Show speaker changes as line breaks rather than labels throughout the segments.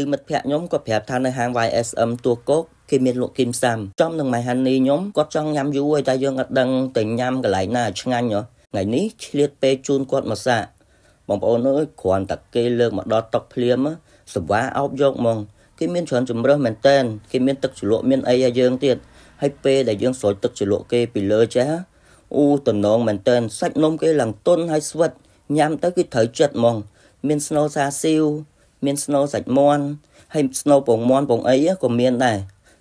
ឬមិត្តភ័ក្ដិខ្ញុំគាត់ប្រាប់ថានៅហាង YSM ទួកោកគេមានលក់គីមសាំចំនឹងម៉ៃហានីខ្ញុំគាត់ចង់ញ៉ាំយូរហើយតែយើងអត់ដឹងទៅញ៉ាំកន្លែងណាឆ្ងាញ់ហ៎ថ្ងៃនេះឆ្លៀតពេលជូនគាត់មកសាក់បងប្អូនអើយគ្រាន់តែគេលើកមកដល់តុកភ្លាមសវ៉ាអោបយកហ្មងគេមានច្រើនជំរើសមែនតែនគេមានទឹកជ្រលក់មានអីឲ្យយើងទៀតហើយពេលដែលយើងស្រោចទឹកជ្រលក់គេពីលើចាអូតំណងមែនតែនសាច់នំគេឡើងទុនហើយស្វិតញ៉ាំទៅគឺត្រូវចិត្តហ្មងមានស្នូលសាស៊ីវមានស្នូលសាច់មាន់ហើយស្នូលពងមាន់ពងអីក៏មានដែរ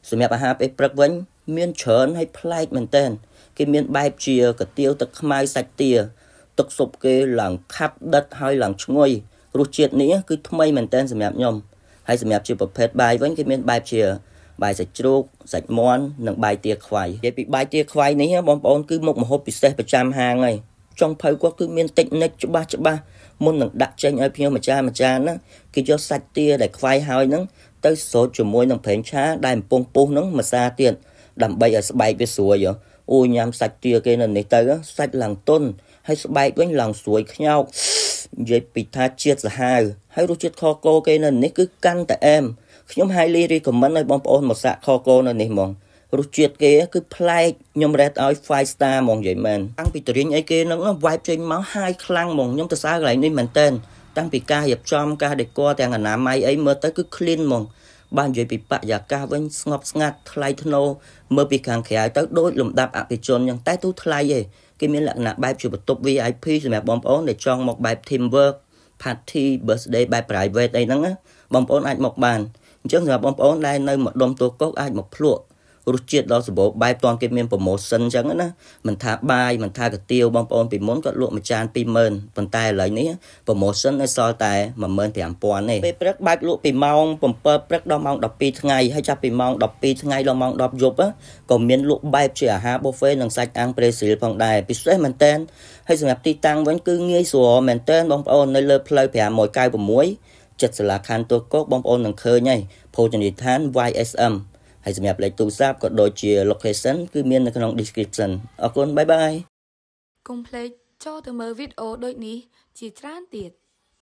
សម្រាប់អាហារពេលព្រឹកវិញ មានច្រើនហើយប្លែកមែនតើគេមានបែបជាកាទៀវទឹកខ្មៅសាច់ទាទឹកស៊ុបគេឡើងខាប់ដិតហើយឡើងឈ្ងុយរសជាតិនេះគឺថ្មីមែនតើសម្រាប់ខ្ញុំហើយសម្រាប់ជាប្រភេទបាយវិញគេមានបែបជាបាយសាច់ជ្រូកសាច់មាន់និងបាយទាខ្វៃនិយាយពីបាយទាខ្វៃនេះបងប្អូនគឺមុខម្ហូបពិសេសប្រចាំហាងហើយចុងភៅគាត់គឺមានតិចនិចច្បាស់ច្បាស់មុននឹងដាក់ចេញឲ្យភ្ញៀវម្ចាស់ម្ចាស់ហ្នឹងគេយកសាច់ទា ដែលខ្វាយហើយហ្នឹងទៅស្រូតជាមួយនឹងប្រេងឆាដែលកំពុងពុះហ្នឹងម្សាទៀតដើម្បីឲ្យស្បែកវាស្រួយអូញ៉ាំសាច់ទាគេនៅនេះទៅសាច់ឡើងទុនហើយស្បែកវិញឡើងស្រួយខ្ញោកនិយាយពីថាជាតិសាហាវហើយរសជាតិខគោគេនៅនេះគឺកាន់តែអែមខ្ញុំហាយលីរីកមិនឲ្យបងប្អូនមកសាក់ខគោនៅនេះហ្មងរសជាតិគេគឺប្លែកខ្ញុំរ៉េតឲ្យ5 star ហ្មងនិយាយមែនតាំងពីទរិញអីគេហ្នឹង vibe ចេញមកហាយខ្លាំងហ្មងខ្ញុំទៅសើកន្លែងនេះមែនតើតាំងពីការរៀបចំការ decor ទាំងអនាម័យអីមើលទៅគឺ clean ហ្មងបាននិយាយពីបរិយាកាសវិញស្ងប់ស្ងាត់ថ្លៃថ្នូរមើលពីខាងក្រៅទៅដូចលំដាប់អភិជនយ៉ាងតែទូថ្លៃឯងគេមានលក្ខណៈបែបជាបន្ទប់ VIP សម្រាប់បងប្អូនដែលចង់មកបែប team work party birthday បែប private អីហ្នឹងបងប្អូនអាចមកបានអញ្ចឹងសម្រាប់បងប្អូនដែលនៅម្ដុំតួកោកអាចមកភ្លក់រសជាតិដ៏សម្បូរបែបតាំងគេមាន promotion អញ្ចឹងណាមិនថាបាយមិនថាកាទៀវបងប្អូនពីមុនគាត់លក់មួយចាន20000ប៉ុន្តែឥឡូវនេះ promotion នៅសល់តែ15000ទេពេលព្រឹកបើកលក់ពីម៉ោង7ព្រឹកដល់ម៉ោង12ថ្ងៃហើយចាប់ពីម៉ោង12ថ្ងៃដល់ម៉ោង10យប់ក៏មានលក់បែបជាអាហារ buffet និងសាច់អាំង presil ផងដែរពិសេសមែនតើហើយសម្រាប់ទីតាំងវិញគឺងាយស្រួលមែនតើបងប្អូននៅលើផ្លូវ596ចិត្តសាលាខណ្ឌទួលគោកបងប្អូននឹងឃើញហើយភោជនីយដ្ឋាន YSM ហើយសម្រាប់លេខទូរស័ព្ទក៏ដូចជា location គឺមាននៅក្នុង description អរគុណបាយបាយកុំភ្លេចចូលទៅមើលវីដេអូដូចនេះជាច្រើនទៀត